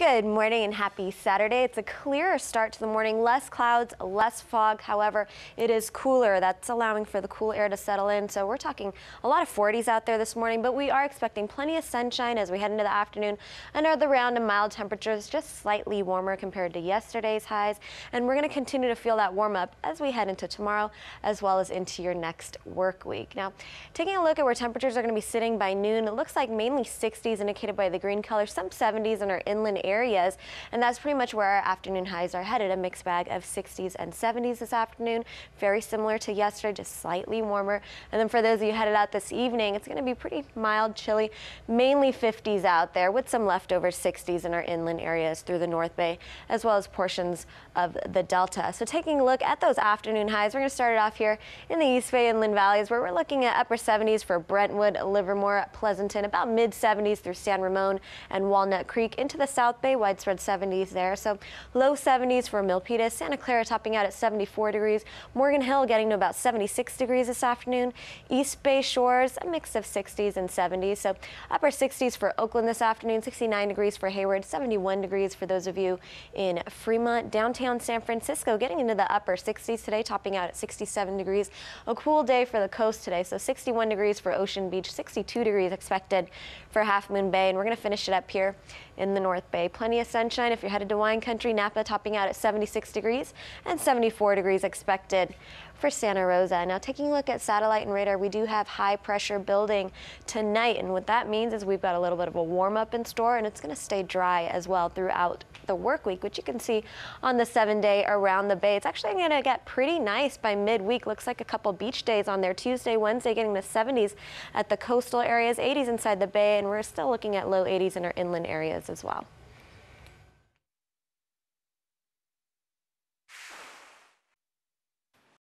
Good morning and happy Saturday. It's a clearer start to the morning, less clouds, less fog. However, it is cooler. That's allowing for the cool air to settle in. So we're talking a lot of 40s out there this morning, but we are expecting plenty of sunshine as we head into the afternoon. Another round of mild temperatures, just slightly warmer compared to yesterday's highs. And we're going to continue to feel that warm up as we head into tomorrow, as well as into your next work week. Now, taking a look at where temperatures are going to be sitting by noon, it looks like mainly 60s indicated by the green color, some 70s in our inland areas areas. And that's pretty much where our afternoon highs are headed, a mixed bag of 60s and 70s this afternoon, very similar to yesterday, just slightly warmer. And then for those of you headed out this evening, it's going to be pretty mild, chilly, mainly 50s out there with some leftover 60s in our inland areas through the North Bay, as well as portions of the Delta. So taking a look at those afternoon highs, we're going to start it off here in the East Bay inland valleys where we're looking at upper 70s for Brentwood, Livermore, Pleasanton, about mid 70s through San Ramon and Walnut Creek into the south Bay, widespread 70s there. So low 70s for Milpitas. Santa Clara topping out at 74 degrees. Morgan Hill getting to about 76 degrees this afternoon. East Bay Shores, a mix of 60s and 70s. So upper 60s for Oakland this afternoon, 69 degrees for Hayward, 71 degrees for those of you in Fremont. Downtown San Francisco getting into the upper 60s today, topping out at 67 degrees. A cool day for the coast today, so 61 degrees for Ocean Beach, 62 degrees expected for Half Moon Bay. And we're going to finish it up here in the North Bay plenty of sunshine if you're headed to wine country. Napa topping out at 76 degrees and 74 degrees expected for Santa Rosa. Now taking a look at satellite and radar, we do have high pressure building tonight. And what that means is we've got a little bit of a warm up in store and it's going to stay dry as well throughout the work week, which you can see on the seven day around the bay. It's actually going to get pretty nice by midweek. Looks like a couple beach days on there. Tuesday, Wednesday, getting the 70s at the coastal areas, 80s inside the bay, and we're still looking at low 80s in our inland areas as well.